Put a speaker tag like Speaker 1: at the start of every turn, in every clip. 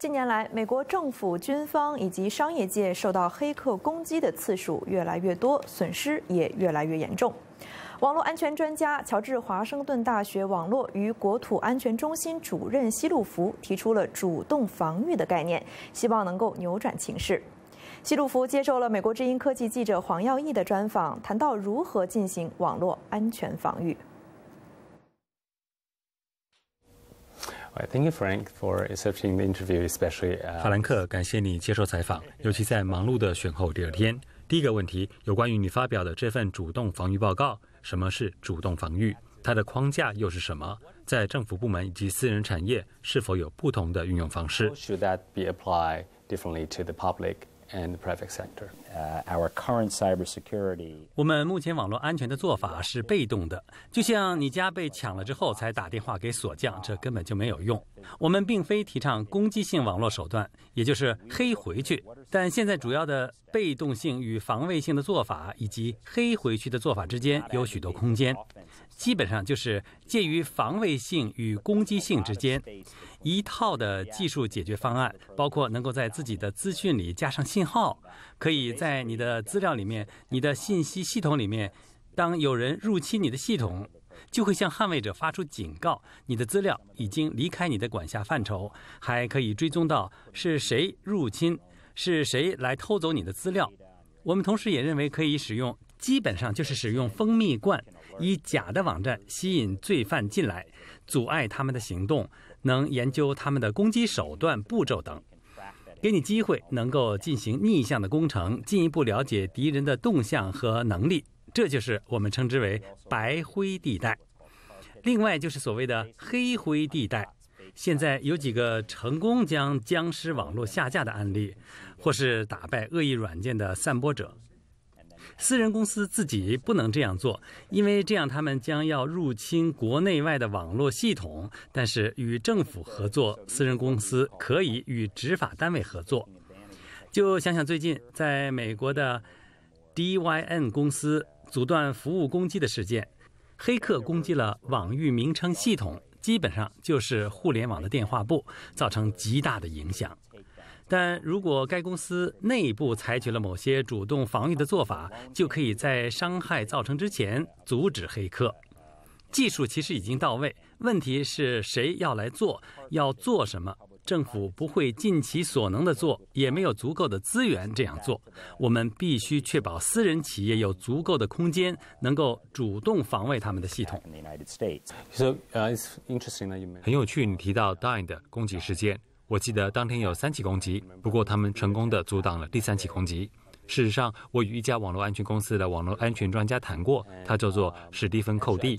Speaker 1: 近年来，美国政府、军方以及商业界受到黑客攻击的次数越来越多，损失也越来越严重。网络安全专家乔治·华盛顿大学网络与国土安全中心主任西路福提出了主动防御的概念，希望能够扭转情势。西路福接受了美国之音科技记者黄耀义的专访，谈到如何进行网络安全防御。I think Frank for a softening interview, especially 法兰克，感谢你接受采访，尤其在忙碌的选后第二天。第一个问题，有关于你发表的这份主动防御报告，什么是主动防御？它的框架又是什么？在政府部门以及私人产业是否有不同的运用方式？Should that be applied
Speaker 2: differently to the public and private sector？
Speaker 1: 我们目前网络安全的做法是被动的，就像你家被抢了之后才打电话给锁匠，这根本就没有用。我们并非提倡攻击性网络手段，也就是黑回去。但现在主要的被动性与防卫性的做法，以及黑回去的做法之间有许多空间，基本上就是介于防卫性与攻击性之间一套的技术解决方案，包括能够在自己的资讯里加上信号，可以在。在你的资料里面，你的信息系统里面，当有人入侵你的系统，就会向捍卫者发出警告。你的资料已经离开你的管辖范畴，还可以追踪到是谁入侵，是谁来偷走你的资料。我们同时也认为可以使用，基本上就是使用蜂蜜罐，以假的网站吸引罪犯进来，阻碍他们的行动，能研究他们的攻击手段、步骤等。给你机会能够进行逆向的工程，进一步了解敌人的动向和能力，这就是我们称之为白灰地带。另外就是所谓的黑灰地带。现在有几个成功将僵尸网络下架的案例，或是打败恶意软件的散播者。私人公司自己不能这样做，因为这样他们将要入侵国内外的网络系统。但是与政府合作，私人公司可以与执法单位合作。就想想最近在美国的 Dyn 公司阻断服务攻击的事件，黑客攻击了网域名称系统，基本上就是互联网的电话簿，造成极大的影响。但如果该公司内部采取了某些主动防御的做法，就可以在伤害造成之前阻止黑客。技术其实已经到位，问题是谁要来做，要做什么？政府不会尽其所能的做，也没有足够的资源这样做。我们必须确保私人企业有足够的空间，能够主动防卫他们的系统。很有趣，你提到 d i n g 的攻击事件。我记得当天有三起攻击，不过他们成功地阻挡了第三起攻击。事实上，我与一家网络安全公司的网络安全专家谈过，他叫做史蒂芬·寇蒂。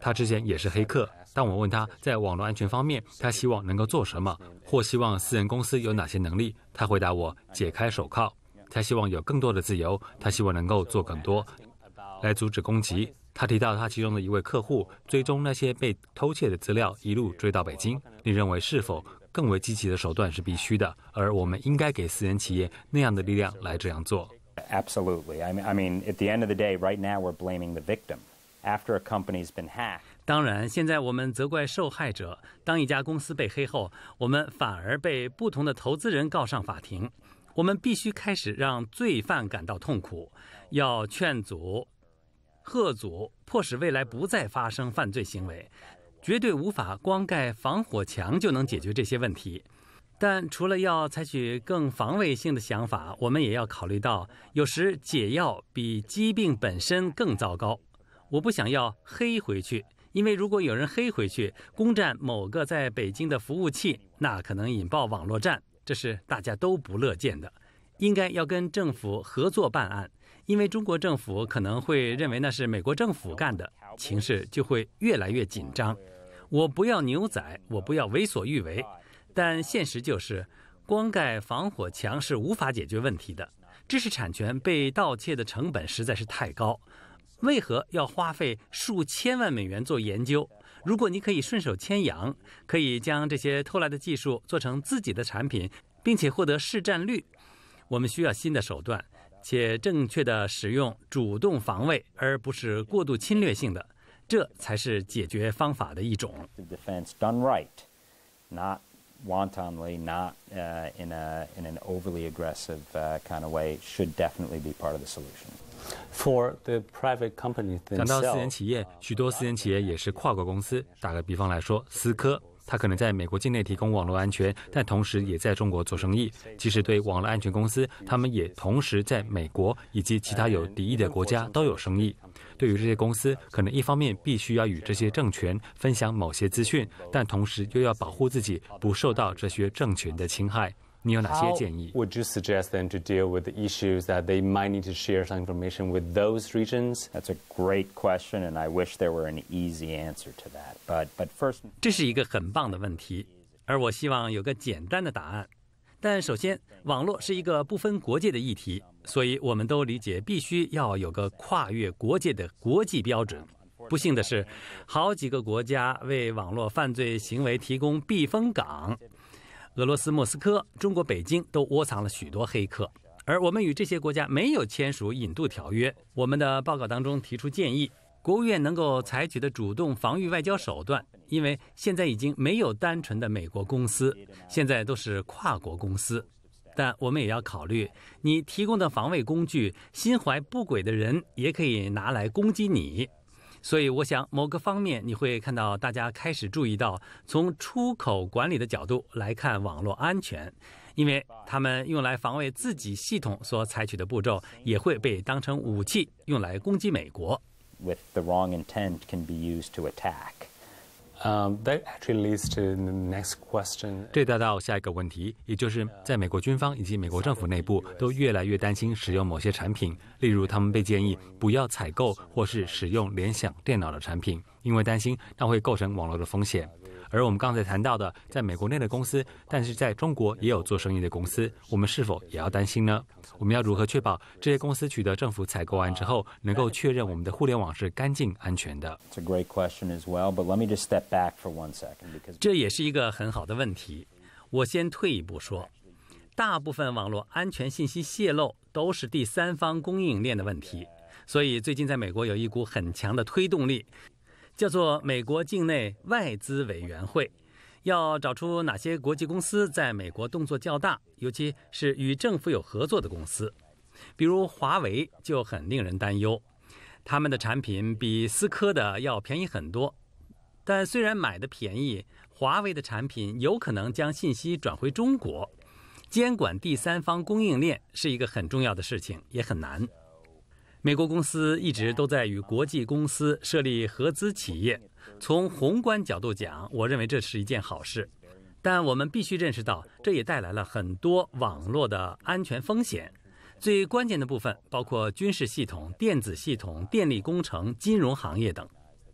Speaker 1: 他之前也是黑客，但我问他在网络安全方面他希望能够做什么，或希望私人公司有哪些能力。他回答我：解开手铐。他希望有更多的自由，他希望能够做更多来阻止攻击。他提到他其中的一位客户追踪那些被偷窃的资料，一路追到北京。你认为是否？更为积极的手段是必须的，而我们应该给私人企业那样的力量来这样做。Absolutely,
Speaker 2: I mean, I mean, at the end of the day, right now we're blaming the victim after a company's been hacked.
Speaker 1: 当然，现在我们责怪受害者。当一家公司被黑后，我们反而被不同的投资人告上法庭。我们必须开始让罪犯感到痛苦，要劝阻、吓阻，迫使未来不再发生犯罪行为。绝对无法光盖防火墙就能解决这些问题，但除了要采取更防卫性的想法，我们也要考虑到，有时解药比疾病本身更糟糕。我不想要黑回去，因为如果有人黑回去，攻占某个在北京的服务器，那可能引爆网络战，这是大家都不乐见的。应该要跟政府合作办案，因为中国政府可能会认为那是美国政府干的，情势就会越来越紧张。我不要牛仔，我不要为所欲为，但现实就是，光盖防火墙是无法解决问题的。知识产权被盗窃的成本实在是太高，为何要花费数千万美元做研究？如果你可以顺手牵羊，可以将这些偷来的技术做成自己的产品，并且获得市占率。我们需要新的手段，且正确的使用主动防卫，而不是过度侵略性的，这才是解决方法的一种。讲到私人企业，许多私人企业也是跨国公司。打个比方来说，思科。他可能在美国境内提供网络安全，但同时也在中国做生意。即使对网络安全公司，他们也同时在美国以及其他有敌意的国家都有生意。对于这些公司，可能一方面必须要与这些政权分享某些资讯，但同时又要保护自己不受到这些政权的侵害。你有哪些建
Speaker 2: 议？Would you suggest t h e m to deal with the issues that they might need to share some information with those regions? That's a great question, and I wish there were an easy answer to that.
Speaker 1: But, but first，这是一个很棒的问题，而我希望有个简单的答案。但首先，网络是一个不分国界的议题，所以我们都理解必须要有个跨越国界的国际标准。不幸的是，好几个国家为网络犯罪行为提供避风港。俄罗斯莫斯科、中国北京都窝藏了许多黑客，而我们与这些国家没有签署引渡条约。我们的报告当中提出建议，国务院能够采取的主动防御外交手段，因为现在已经没有单纯的美国公司，现在都是跨国公司。但我们也要考虑，你提供的防卫工具，心怀不轨的人也可以拿来攻击你。所以，我想某个方面你会看到，大家开始注意到，从出口管理的角度来看网络安全，因为他们用来防卫自己系统所采取的步骤，也会被当成武器用来攻击美国。这带到下一个问题，也就是在美国军方以及美国政府内部，都越来越担心使用某些产品，例如他们被建议不要采购或是使用联想电脑的产品，因为担心那会构成网络的风险。而我们刚才谈到的，在美国内的公司，但是在中国也有做生意的公司，我们是否也要担心呢？我们要如何确保这些公司取得政府采购案之后，能够确认我们的互联网是干净、安全的？这也是一个很好的问题。我先退一步说，大部分网络安全信息泄露都是第三方供应链的问题。所以最近在美国有一股很强的推动力。叫做美国境内外资委员会，要找出哪些国际公司在美国动作较大，尤其是与政府有合作的公司，比如华为就很令人担忧。他们的产品比思科的要便宜很多，但虽然买的便宜，华为的产品有可能将信息转回中国。监管第三方供应链是一个很重要的事情，也很难。美国公司一直都在与国际公司设立合资企业。从宏观角度讲，我认为这是一件好事，但我们必须认识到，这也带来了很多网络的安全风险。最关键的部分包括军事系统、电子系统、电力工程、金融行业等，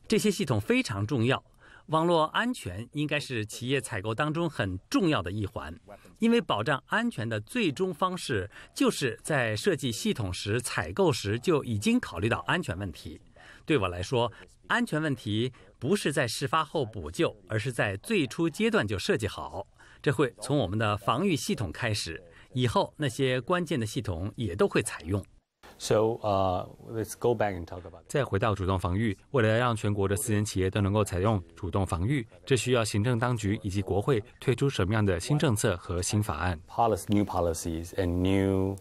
Speaker 1: 这些系统非常重要。网络安全应该是企业采购当中很重要的一环，因为保障安全的最终方式就是在设计系统时、采购时就已经考虑到安全问题。对我来说，安全问题不是在事发后补救，而是在最初阶段就设计好。这会从我们的防御系统开始，以后那些关键的系统也都会采用。So, let's go about. uh, talk back and 再回到主动防御，为了让全国的私人企业都能够采用主动防御，这需要行政当局以及国会推出什么样的新政策和新法案？Policy, new policies and new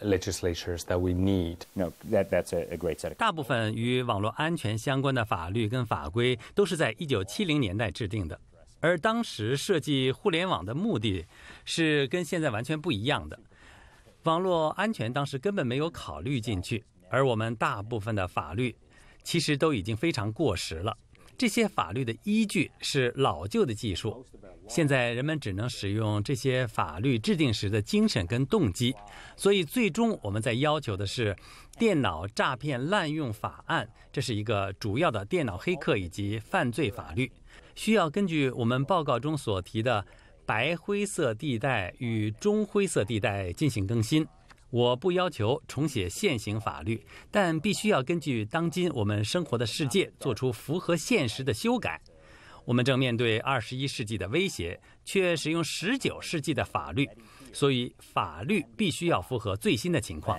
Speaker 1: legislatures that we need.
Speaker 2: No, that that's a great set.
Speaker 1: 大部分与网络安全相关的法律跟法规都是在一九七零年代制定的，而当时设计互联网的目的是跟现在完全不一样的。网络安全当时根本没有考虑进去，而我们大部分的法律其实都已经非常过时了。这些法律的依据是老旧的技术，现在人们只能使用这些法律制定时的精神跟动机。所以最终我们在要求的是《电脑诈骗滥用法案》，这是一个主要的电脑黑客以及犯罪法律，需要根据我们报告中所提的。白灰色地带与中灰色地带进行更新。我不要求重写现行法律，但必须要根据当今我们生活的世界做出符合现实的修改。我们正面对二十一世纪的威胁，却使用十九世纪的法律，所以法律必须要符合最新的情况。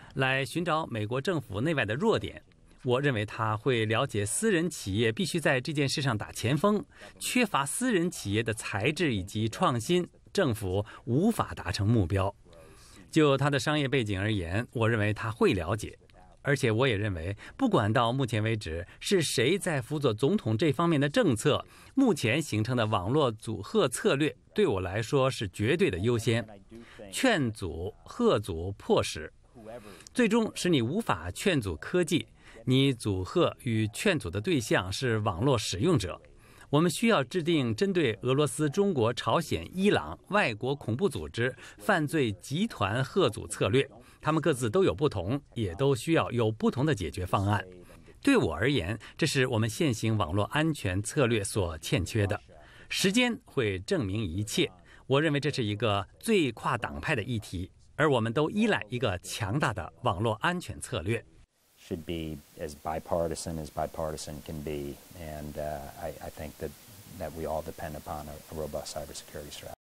Speaker 1: 来寻找美国政府内外的弱点。我认为他会了解私人企业必须在这件事上打前锋。缺乏私人企业的才智以及创新，政府无法达成目标。就他的商业背景而言，我认为他会了解。而且我也认为，不管到目前为止是谁在辅佐总统这方面的政策，目前形成的网络阻合策略对我来说是绝对的优先。劝阻、贺阻、迫使。最终使你无法劝阻科技，你阻合与劝阻的对象是网络使用者。我们需要制定针对俄罗斯、中国、朝鲜、伊朗、外国恐怖组织、犯罪集团遏阻策略。他们各自都有不同，也都需要有不同的解决方案。对我而言，这是我们现行网络安全策略所欠缺的。时间会证明一切。我认为这是一个最跨党派的议题。而我们都依赖一个强大的网络安全策略。
Speaker 2: Should be as bipartisan as bipartisan can be, and uh, I think that that we all depend upon a robust cybersecurity strategy.